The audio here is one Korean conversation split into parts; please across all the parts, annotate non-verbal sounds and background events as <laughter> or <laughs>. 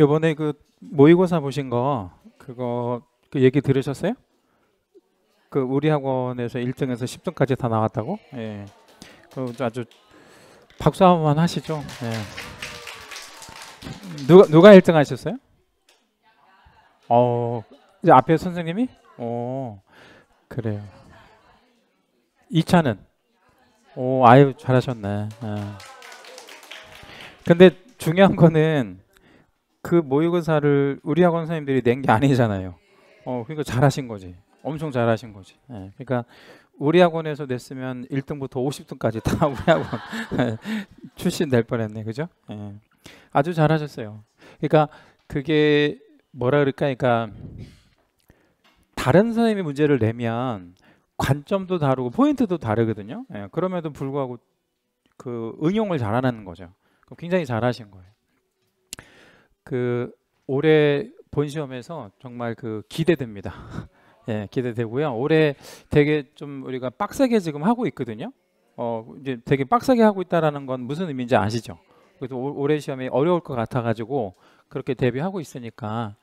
이번에그 모의고사 보신 거 그거 그 얘기 들으셨어요? 그 우리 학원에서 1등에서 10등까지 다 나왔다고? 예. 그 아주 박수 한번 하시죠. 예. 누가 누가 1등 하셨어요? 어, 이제 앞에 선생님이? 오, 그래요. 2차는? 오, 아유, 잘하셨네. 예. 근데 중요한 거는 그 모의고사를 우리 학원 선생님들이 낸 게 아니잖아요. 어, 그러니까 잘하신 거지. 엄청 잘하신 거지. 예, 그러니까 우리 학원에서 냈으면 1등부터 50등까지 다 <laughs> 우리 학원 예, 출신 될 뻔했네, 그죠? 예, 아주 잘하셨어요. 그러니까 그게 뭐라 그럴까, 그러니까 다른 선생님이 문제를 내면 관점도 다르고 포인트도 다르거든요. 예, 그럼에도 불구하고 그 응용을 잘하는 거죠. 굉장히 잘하신 거예요. 그 올해 본 시험에서 정말 그 기대됩니다. <laughs> 예, 기대되고요. 올해 되게 좀 우리가 빡세게 지금 하고 있거든요. 어, 이제 되게 빡세게 하고 있다라는 건 무슨 의미인지 아시죠? 그래도 올, 올해 시험이 어려울 것 같아 가지고 그렇게 대비하고 있으니까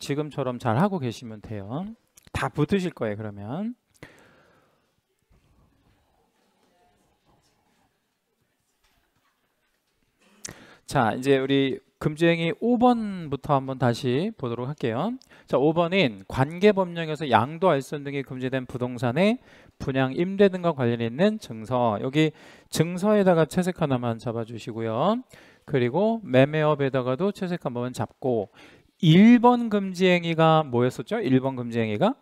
지금처럼 잘 하고 계시면 돼요. 다 붙으실 거예요, 그러면. 자, 이제 우리 금지행위 5번부터 한번 다시 보도록 할게요. 자, 5번인 관계법령에서 양도 알선 등이 금지된 부동산의 분양 임대 등과 관련 있는 증서. 여기 증서에다가 채색 하나만 잡아주시고요. 그리고 매매업에다가도 채색 한번 잡고 1번 금지행위가 뭐였었죠? 1번 금지행위가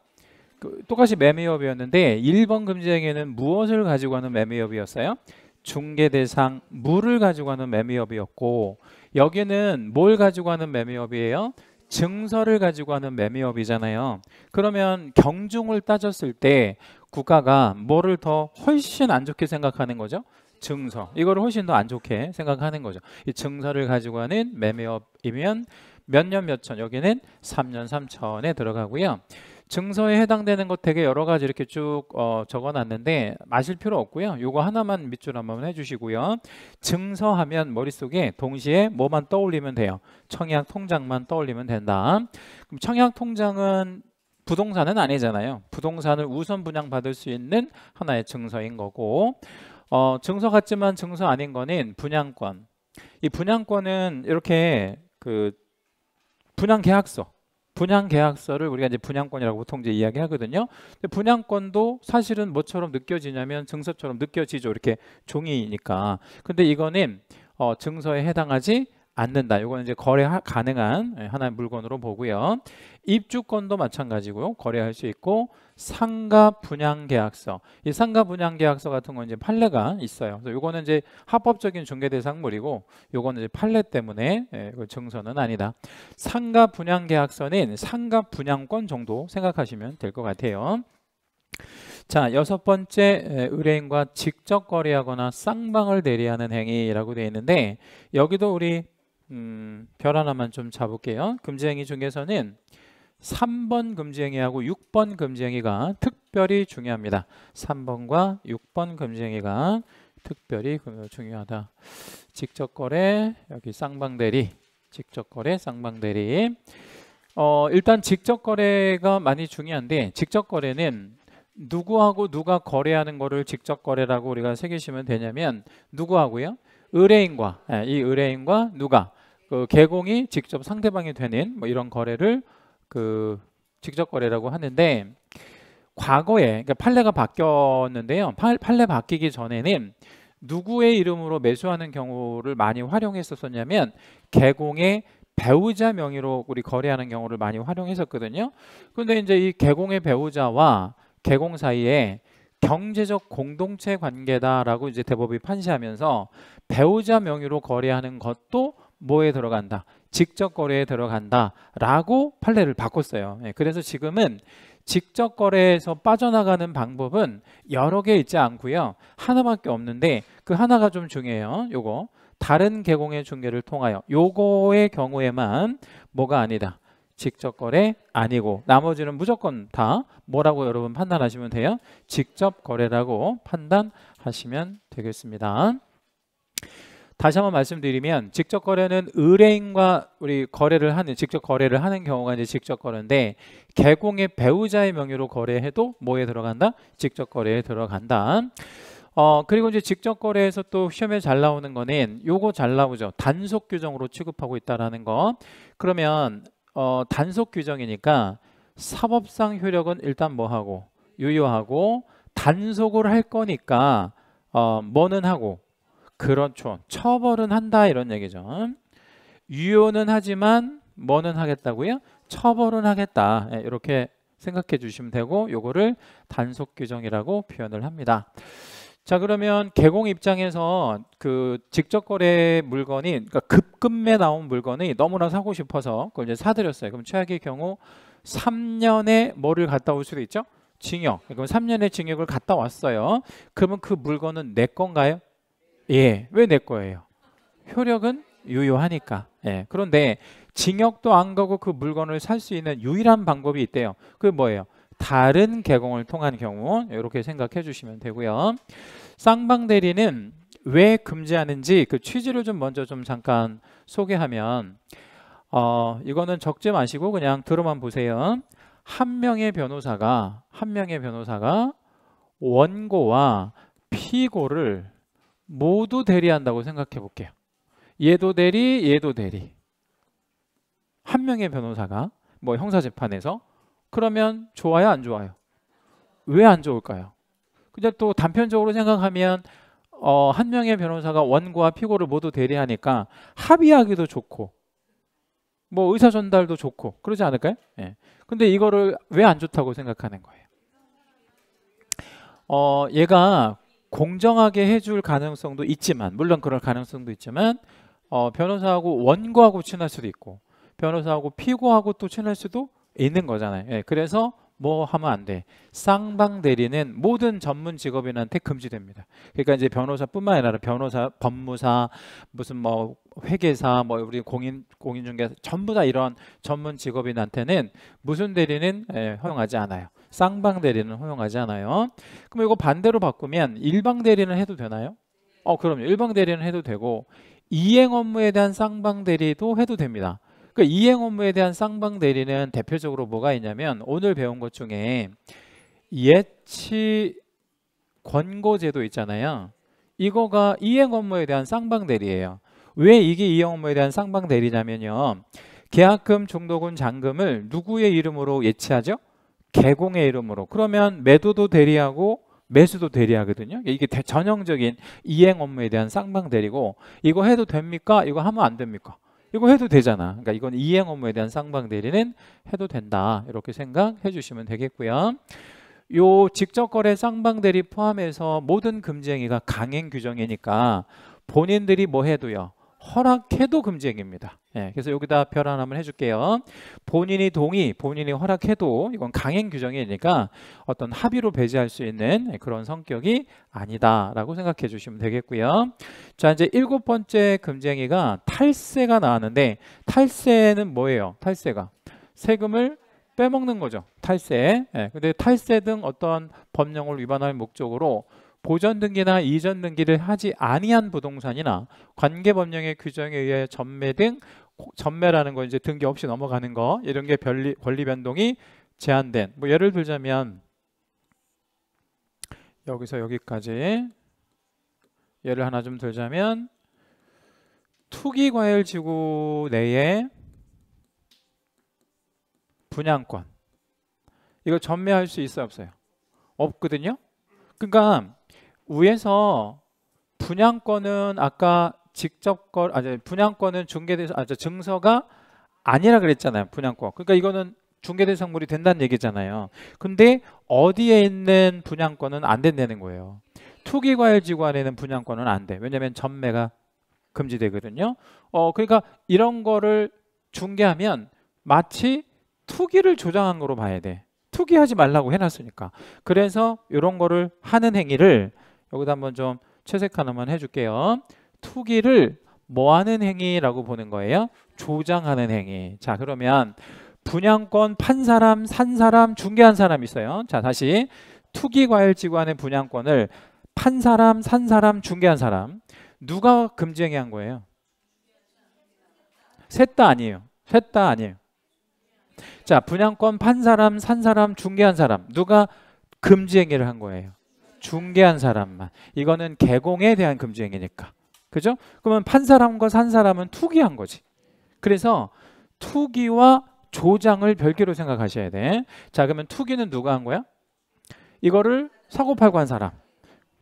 그, 똑같이 매매업이었는데 1번 금지행위는 무엇을 가지고 하는 매매업이었어요? 중개대상 물을 가지고 하는 매매업이었고 여기는 뭘 가지고 하는 매매업이에요? 증서를 가지고 하는 매매업이잖아요. 그러면 경중을 따졌을 때 국가가 뭐를 더 훨씬 안 좋게 생각하는 거죠? 증서. 이거를 훨씬 더 안 좋게 생각하는 거죠. 이 증서를 가지고 하는 매매업이면 몇 년 몇천 여기는 3년 3천에 들어가고요. 증서에 해당되는 것 되게 여러 가지 이렇게 쭉 어, 적어놨는데 마실 필요 없고요. 요거 하나만 밑줄 한번 해주시고요. 증서하면 머릿속에 동시에 뭐만 떠올리면 돼요. 청약 통장만 떠올리면 된다. 그럼 청약 통장은 부동산은 아니잖아요. 부동산을 우선 분양받을 수 있는 하나의 증서인 거고 어, 증서 같지만 증서 아닌 거는 분양권. 이 분양권은 이렇게 그 분양 계약서 분양 계약서를 우리가 이제 분양권이라고 보통 이제 이야기하거든요. 근데 분양권도 사실은 뭐처럼 느껴지냐면 증서처럼 느껴지죠. 이렇게 종이니까. 근데 이거는 어, 증서에 해당하지 않는다. 이거는 이제 거래 가능한 예, 하나의 물건으로 보고요. 입주권도 마찬가지고요. 거래할 수 있고 상가 분양 계약서. 이 상가 분양 계약서 같은 건 이제 판례가 있어요. 그래서 요거는 이제 합법적인 중개 대상물이고 요거는 이제 판례 때문에 예, 증서는 아니다. 상가 분양 계약서는 상가 분양권 정도 생각하시면 될 것 같아요. 자 여섯 번째 예, 의뢰인과 직접 거래하거나 쌍방을 대리하는 행위라고 되어 있는데 여기도 우리 음, 별 하나만 좀 잡을게요. 금지행위 중에서는 3번 금지행위하고 6번 금지행위가 특별히 중요합니다. 3번과 6번 금지행위가 특별히 그, 중요하다. 직접 거래 여기 쌍방대리 직접 거래 쌍방대리 어, 일단 직접 거래가 많이 중요한데 직접 거래는 누구하고 누가 거래하는 거를 직접 거래라고 우리가 새기시면 되냐면 누구하고요? 의뢰인과 예, 이 의뢰인과 누가 그 개공이 직접 상대방이 되는 뭐 이런 거래를 그 직접 거래라고 하는데 과거에 그러니까 판례가 바뀌었는데요. 파, 판례 바뀌기 전에는 누구의 이름으로 매수하는 경우를 많이 활용했었었냐면 개공의 배우자 명의로 우리 거래하는 경우를 많이 활용했었거든요. 그런데 이제 이 개공의 배우자와 개공 사이에 경제적 공동체 관계다라고 이제 대법이 판시하면서 배우자 명의로 거래하는 것도 뭐에 들어간다? 직접 거래에 들어간다라고 판례를 바꿨어요. 예, 그래서 지금은 직접 거래에서 빠져나가는 방법은 여러 개 있지 않고요. 하나밖에 없는데 그 하나가 좀 중요해요. 요거 다른 개공의 중개를 통하여 요거의 경우에만 뭐가 아니다. 직접 거래 아니고 나머지는 무조건 다 뭐라고 여러분 판단하시면 돼요? 직접 거래라고 판단하시면 되겠습니다. 다시 한번 말씀드리면 직접 거래는 의뢰인과 우리 거래를 하는 직접 거래를 하는 경우가 이제 직접 거래인데 개공의 배우자의 명의로 거래해도 뭐에 들어간다? 직접 거래에 들어간다. 어 그리고 이제 직접 거래에서 또 시험에 잘 나오는 거는 요거 잘 나오죠. 단속 규정으로 취급하고 있다라는 거. 그러면 어 단속 규정이니까 사법상 효력은 일단 뭐하고 유효하고 단속을 할 거니까 어 뭐는 하고 그런 촌 처벌은 한다 이런 얘기죠. 유효는 하지만 뭐는 하겠다고요? 처벌은 하겠다 예, 이렇게 생각해 주시면 되고 요거를 단속 규정이라고 표현을 합니다. 자 그러면 개공 입장에서 그 직접 거래 물건이 그러니까 급금매 나온 물건이 너무나 사고 싶어서 그걸 이제 사드렸어요 그럼 최악의 경우 3년에 뭐를 갔다 올 수도 있죠? 징역. 그럼 3년의 징역을 갔다 왔어요. 그러면 그 물건은 내 건가요? 예, 왜 내 거예요? 효력은 유효하니까. 예. 그런데 징역도 안 가고 그 물건을 살 수 있는 유일한 방법이 있대요. 그게 뭐예요? 다른 개공을 통한 경우 이렇게 생각해 주시면 되고요. 쌍방 대리는 왜 금지하는지 그 취지를 좀 먼저 좀 잠깐 소개하면 어, 이거는 적지 마시고 그냥 들어만 보세요. 한 명의 변호사가 한 명의 변호사가 원고와 피고를 모두 대리한다고 생각해 볼게요. 얘도 대리, 얘도 대리. 한 명의 변호사가 뭐 형사재판에서 그러면 좋아요, 안 좋아요? 왜 안 좋을까요? 근데 또 단편적으로 생각하면 어, 한 명의 변호사가 원고와 피고를 모두 대리하니까 합의하기도 좋고 뭐 의사 전달도 좋고 그러지 않을까요? 예. 근데 이거를 왜 안 좋다고 생각하는 거예요? 어, 얘가 공정하게 해줄 가능성도 있지만 물론 그럴 가능성도 있지만 어, 변호사하고 원고하고 친할 수도 있고 변호사하고 피고하고 또 친할 수도 있는 거잖아요. 예, 그래서 뭐 하면 안 돼. 쌍방 대리는 모든 전문 직업인한테 금지됩니다. 그러니까 이제 변호사뿐만 아니라 변호사, 법무사, 무슨 뭐 회계사, 뭐 우리 공인 공인중개사 전부 다 이런 전문 직업인한테는 무슨 대리는 예, 허용하지 않아요. 쌍방 대리는 허용하지 않아요. 그럼 이거 반대로 바꾸면 일방 대리는 해도 되나요? 어 그럼요. 일방 대리는 해도 되고 이행 업무에 대한 쌍방 대리도 해도 됩니다. 그 이행 업무에 대한 쌍방 대리는 대표적으로 뭐가 있냐면 오늘 배운 것 중에 예치 권고 제도 있잖아요. 이거가 이행 업무에 대한 쌍방 대리예요. 왜 이게 이행 업무에 대한 쌍방 대리냐면요. 계약금, 중도금, 잔금을 누구의 이름으로 예치하죠? 개공의 이름으로 그러면 매도도 대리하고 매수도 대리하거든요. 이게 전형적인 이행 업무에 대한 쌍방 대리고 이거 해도 됩니까? 이거 하면 안 됩니까? 이거 해도 되잖아. 그러니까 이건 이행 업무에 대한 쌍방 대리는 해도 된다. 이렇게 생각해 주시면 되겠고요. 요 직접 거래 쌍방 대리 포함해서 모든 금쟁이가 강행 규정이니까 본인들이 뭐 해도요. 허락해도 금지행위입니다. 예, 그래서 여기다 별 하나만 해줄게요. 본인이 동의, 본인이 허락해도 이건 강행 규정이니까 어떤 합의로 배제할 수 있는 그런 성격이 아니다라고 생각해 주시면 되겠고요. 자, 이제 일곱 번째 금지행위가 탈세가 나왔는데 탈세는 뭐예요? 탈세가 세금을 빼먹는 거죠. 탈세. 예, 근데 탈세 등 어떤 법령을 위반할 목적으로 보전 등기나 이전 등기를 하지 아니한 부동산이나 관계 법령의 규정에 의해 전매 등 전매라는 거 이제 등기 없이 넘어가는 거 이런 게 변리, 권리 변동이 제한된 뭐 예를 들자면 여기서 여기까지 예를 하나 좀 들자면 투기과열지구 내에 분양권 이거 전매할 수있어 없어요 없거든요 그러니까 위에서 분양권은 아까 직접 거 아니 네, 분양권은 중개대상 아저 증서가 아니라 그랬잖아요. 분양권. 그러니까 이거는 중개대상물이 된다는 얘기잖아요. 근데 어디에 있는 분양권은 안 된다는 거예요. 투기과열지구안에는 분양권은 안 돼. 왜냐하면 전매가 금지되거든요. 어 그러니까 이런 거를 중개하면 마치 투기를 조장한 거로 봐야 돼. 투기하지 말라고 해놨으니까. 그래서 이런 거를 하는 행위를 여기다 한번 좀 채색 하나만 해줄게요. 투기를 뭐 하는 행위라고 보는 거예요? 조장하는 행위. 자, 그러면 분양권 판 사람, 산 사람, 중개한 사람 있어요. 자, 다시 투기 과열 지구안의 분양권을 판 사람, 산 사람, 중개한 사람 누가 금지행위한 거예요? 셋 다 아니에요. 셋 다 아니에요. 자, 분양권 판 사람, 산 사람, 중개한 사람 누가 금지행위를 한 거예요? 중개한 사람만. 이거는 개공에 대한 금지행위니까. 그죠? 그러면 판 사람과 산 사람은 투기한 거지. 그래서 투기와 조장을 별개로 생각하셔야 돼. 자, 그러면 투기는 누가 한 거야? 이거를 사고팔고 한 사람.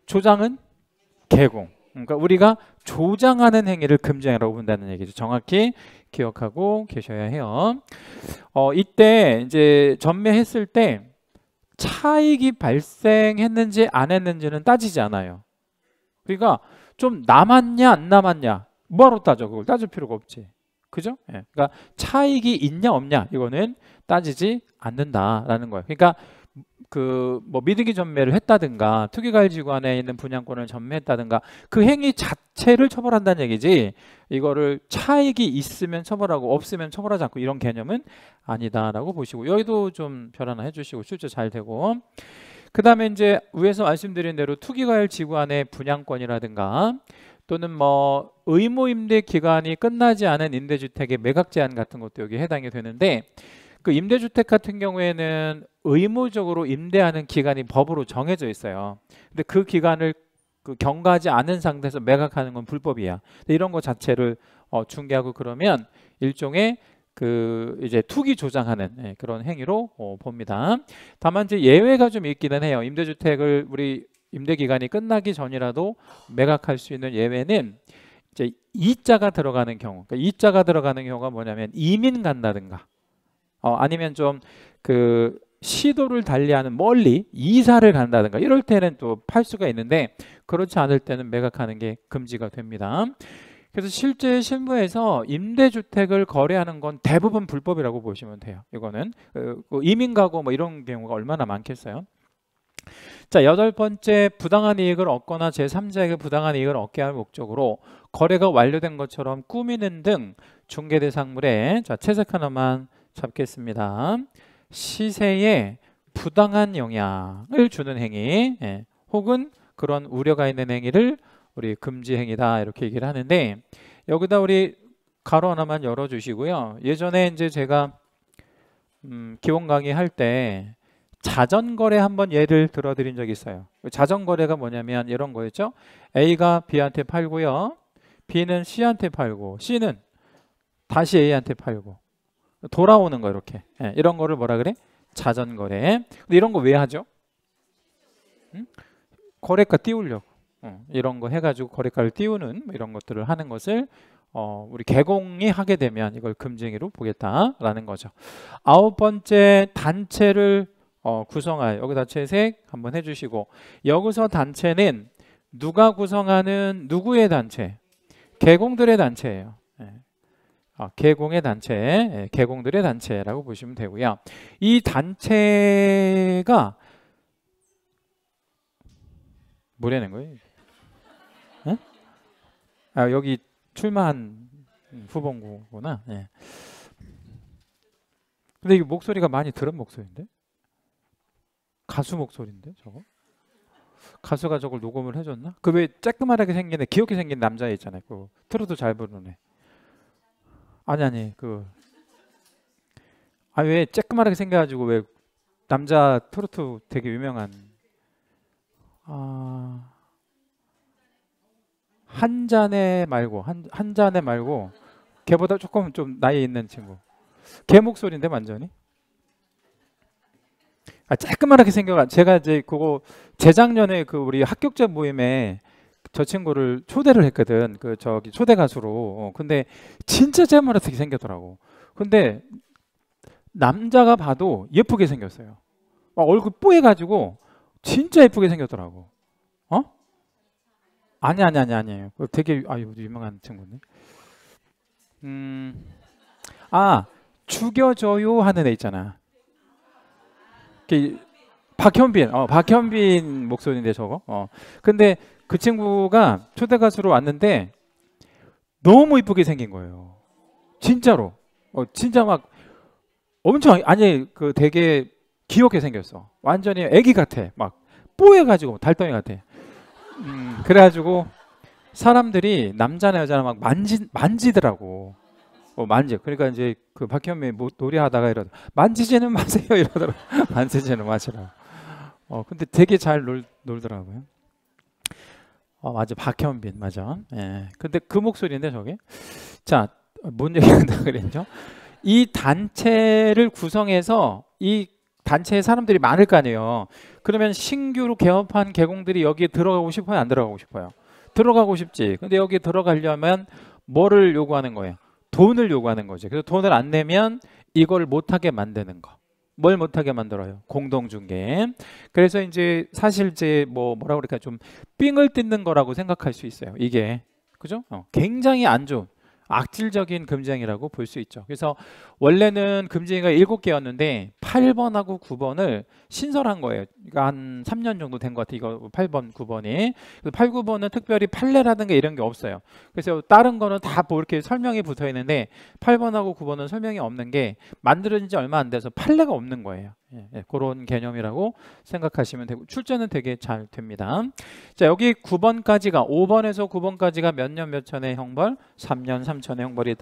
조장은 개공. 그러니까 우리가 조장하는 행위를 금지행위라고 본다는 얘기죠. 정확히 기억하고 계셔야 해요. 어, 이때 이제 전매했을 때 차익이 발생했는지 안 했는지는 따지지 않아요. 그러니까 좀 남았냐 안 남았냐 뭐하러 따져 그걸 따질 필요가 없지. 그죠? 예. 그러니까 차익이 있냐 없냐 이거는 따지지 않는다라는 거예요. 그러니까 그뭐 미등기 전매를 했다든가 투기관리지관에 있는 분양권을 전매했다든가 그 행위 자체를 처벌한다는 얘기지 이거를 차익이 있으면 처벌하고 없으면 처벌하지 않고 이런 개념은 아니다라고 보시고 여기도 좀 변화나 해주시고 실제잘 되고 그 다음에 이제 위에서 말씀드린 대로 투기관리지안의 분양권이라든가 또는 뭐 의무 임대 기간이 끝나지 않은 임대주택의 매각 제한 같은 것도 여기 해당이 되는데 그 임대주택 같은 경우에는 의무적으로 임대하는 기간이 법으로 정해져 있어요. 근데 그 기간을 그 경과하지 않은 상태에서 매각하는 건 불법이야. 이런 거 자체를 어, 중개하고 그러면 일종의 그 이제 투기 조장하는 예, 그런 행위로 어, 봅니다. 다만 이제 예외가 좀 있기는 해요. 임대주택을 우리 임대 기간이 끝나기 전이라도 매각할 수 있는 예외는 이제 이자가 들어가는 경우, 그러니까 이자가 들어가는 경우가 뭐냐면 이민 간다든가 어, 아니면 좀 그 시도를 달리하는 멀리 이사를 간다든가 이럴 때는 또 팔 수가 있는데 그렇지 않을 때는 매각하는 게 금지가 됩니다. 그래서 실제 실무에서 임대주택을 거래하는 건 대부분 불법이라고 보시면 돼요. 이거는 그, 그 이민가고 뭐 이런 경우가 얼마나 많겠어요. 자 여덟 번째 부당한 이익을 얻거나 제3자에게 부당한 이익을 얻게 할 목적으로 거래가 완료된 것처럼 꾸미는 등 중개 대상물에 자 채색 하나만 잡겠습니다. 시세에 부당한 영향을 주는 행위 예, 혹은 그런 우려가 있는 행위를 우리 금지 행위다 이렇게 얘기를 하는데 여기다 우리 가로 하나만 열어주시고요. 예전에 이제 제가 음, 기본 강의 할 때 자전거래 한번 예를 들어드린 적이 있어요. 자전거래가 뭐냐면 이런 거였죠. A가 B한테 팔고요. B는 C한테 팔고 C는 다시 A한테 팔고 돌아오는 거 이렇게 예, 이런 거를 뭐라 그래? 자전거래. 근데 이런 거 왜 하죠? 응? 음? 거래가 띄우려고 어, 이런 거 해가지고 거래가를 띄우는 이런 것들을 하는 것을 어, 우리 개공이 하게 되면 이걸 금쟁이로 보겠다라는 거죠. 아홉 번째 단체를 어, 구성할 여기 다채색 한번 해주시고 여기서 단체는 누가 구성하는 누구의 단체? 개공들의 단체예요. 예. 아, 개공의 단체, 예, 개공들의 단체라고 보시면 되고요. 이 단체가 뭐라는 거예요? 네? 아, 여기 출마한 후보구나. 네. 근데 이 목소리가 많이 들은 목소리인데? 가수 목소리인데 저거? 가수가 저걸 녹음을 해줬나? 그왜 쬐끄마하게 생긴 애, 귀엽게 생긴 남자 있잖아요. 그 트로트 잘 부르는 애. 아니 아니 그아왜 쬐끄마르게 생겨가지고 왜 남자 트로트 되게 유명한 아 한 잔에 말고 한 한 잔에 말고 걔보다 조금 좀 나이 있는 친구 걔 목소리인데 완전히 아 쬐끄마르게 생겨가 제가 이제 그거 재작년에 그 우리 합격자 모임에 저 친구를 초대를 했거든. 그 저기 초대 가수로. 어, 근데 진짜 제머리스게 생겼더라고. 근데 남자가 봐도 예쁘게 생겼어요. 막 얼굴 뽀해가지고 진짜 예쁘게 생겼더라고. 어? 아니 아니 아니 아니에요. 어, 되게 아유 유명한 친구네. 음, 아 죽여줘요 하는 애 있잖아. 그 박현빈, 어 박현빈 목소리인데 저거. 어 근데 그 친구가 초대 가수로 왔는데 너무 이쁘게 생긴 거예요. 진짜로. 어, 진짜 막 엄청 아니 그 되게 귀엽게 생겼어. 완전히 애기 같아. 막뽀얘가지고 달덩이 같아. 음, 그래가지고 사람들이 남자나 여자나 막 만지 만지더라고. 어, 만지. 그러니까 이제 그 박현미 뭐 놀이하다가 이러다 만지지는 <laughs> 마세요 이러더라. 고 만지지는 마시라. 어 근데 되게 잘 놀, 놀더라고요. 어, 맞아. 박현빈. 맞아. 예. 근데 그 목소리인데 저게. 자, 뭔 얘기한다 <laughs> 그랬죠? 이 단체를 구성해서 이 단체에 사람들이 많을 거 아니에요. 그러면 신규로 개업한 개공들이 여기에 들어가고 싶어요? 안 들어가고 싶어요? 들어가고 싶지. 근데 여기 에 들어가려면 뭐를 요구하는 거예요? 돈을 요구하는 거죠. 그래서 돈을 안 내면 이걸 못하게 만드는 거. 뭘 못하게 만들어요? 공동중개. 그래서 이제 사실 이제 뭐 뭐라 그럴까 좀 삥을 뜯는 거라고 생각할 수 있어요. 이게 그죠? 어, 굉장히 안 좋은 악질적인 금쟁이라고 볼 수 있죠. 그래서 원래는 금쟁이가 일곱 개였는데 8번하고 9번을 신설한 거예요. 그러니까 한 3년 정도 된 것 같아요. 이거 8번, 9번이. 8, 9번은 특별히 판례라든가 이런 게 없어요. 그래서 다른 거는 다 뭐 이렇게 설명이 붙어 있는데 8번하고 9번은 설명이 없는 게 만들어진 지 얼마 안 돼서 판례가 없는 거예요. 예, 예, 그런 개념이라고 생각하시면 되고 출제는 되게 잘 됩니다. 자 여기 9번까지가 5번에서 9번까지가 몇 년 몇천의 형벌, 3년 3천의 형벌이